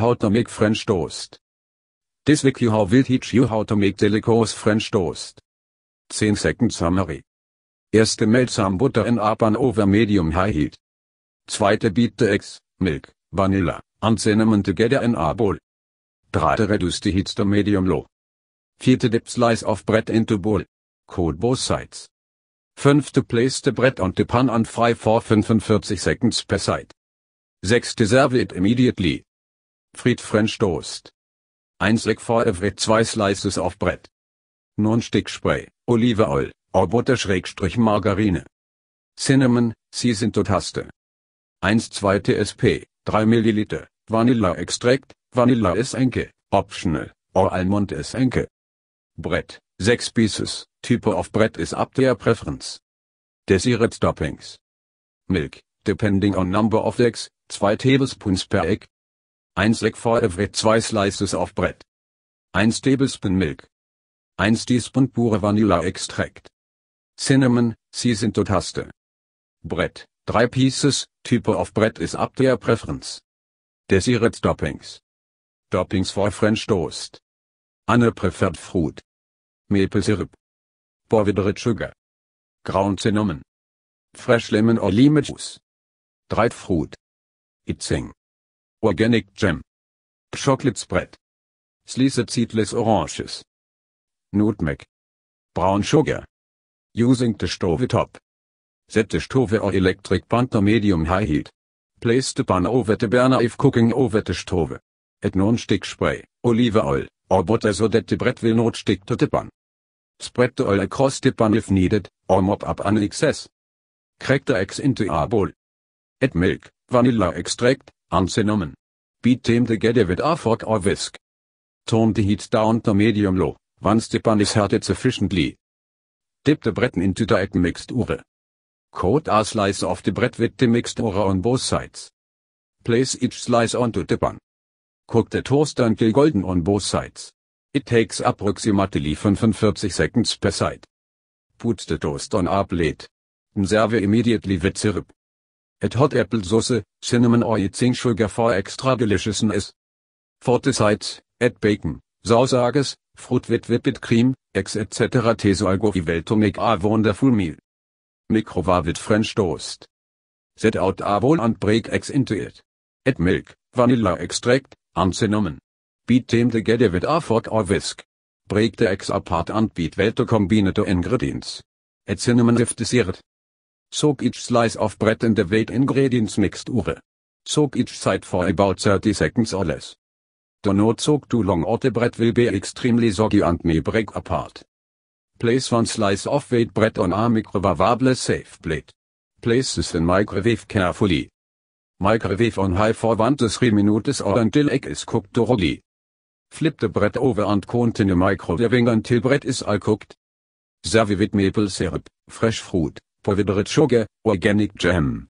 How to make French toast. This video will teach you how to make delicose French toast. 10 second summary. Erste melt some butter in pan over medium high heat. Zweite beat the eggs, milk, vanilla, and cinnamon together in a bowl. Three reduce the heat to medium low. Vierte dip slice of bread into bowl. Coat both sides. Fünfte place the bread on the pan and fry for 45 seconds per side. Sechste serve it immediately. Fried French Toast. 1 Slick for every 2 slices auf Brett. Non-stick Spray, Olive Oil, or Butter-Margarine. Schrägstrich Cinnamon, Seasoned to Taste. 1 2 TSP, 3 ml, Extract, Vanilla Essenke, optional, or Almond Essenke. Brett, 6 pieces, type of Brett is up to your preference. Desired toppings. Milk, depending on number of eggs, 2 tablespoons per egg. 1 sec for every 2 slices of bread. 1 tablespoon milk. 1 teaspoon pure vanilla extract. Cinnamon, season to taste. Bread, 3 pieces, type of bread is up to your preference. Desired toppings. Toppings for French toast. Anne preferred fruit. Maple syrup. Powdered sugar. Ground cinnamon. Fresh lemon or lime juice. Dried fruit. Itzing. Organic Jam. Chocolate Spread. Sliced seedless oranges. Nutmeg. Brown sugar. Using the stove top. Set the stove or electric pan to medium high heat. Place the pan over the burner if cooking over the stove. Add non-stick spray, olive oil, or butter so that the bread will not stick to the pan. Spread the oil across the pan if needed, or mop up an excess. Crack the eggs into a bowl. Add milk, vanilla extract, angenommen. Beat them together with a fork or whisk. Turn the heat down to medium low, once the pan is heated sufficiently. Dip the bread into the egg mixture. Coat a slice of the bread with the mixture on both sides. Place each slice onto the pan. Cook the toast until golden on both sides. It takes approximately 45 seconds per side. Put the toast on a plate. Serve immediately with syrup et hot apple sauce, cinnamon or eating sugar for extra deliciousness. For the sides, add bacon, sausages, fruit with whipped cream, eggs etc. Tesoigovi well to make a wonderful meal. Microwave with French toast. Set out a bowl and break eggs into it. Add milk, vanilla extract, and cinnamon. Beat them together with a fork or whisk. Break the eggs apart and beat well to combine the ingredients. Add cinnamon if desired. Soak each slice of bread in the weight ingredients mixture. Soak each side for about 30 seconds or less. Do not soak too long or the bread will be extremely soggy and may break apart. Place one slice of weight bread on a microwavable safe plate. Place this in microwave carefully. Microwave on high for 1 to 3 minutes or until egg is cooked thoroughly. Flip the bread over and continue microwaving until bread is all cooked. Serve with maple syrup, fresh fruit, Powidryczoge, Organic Jam.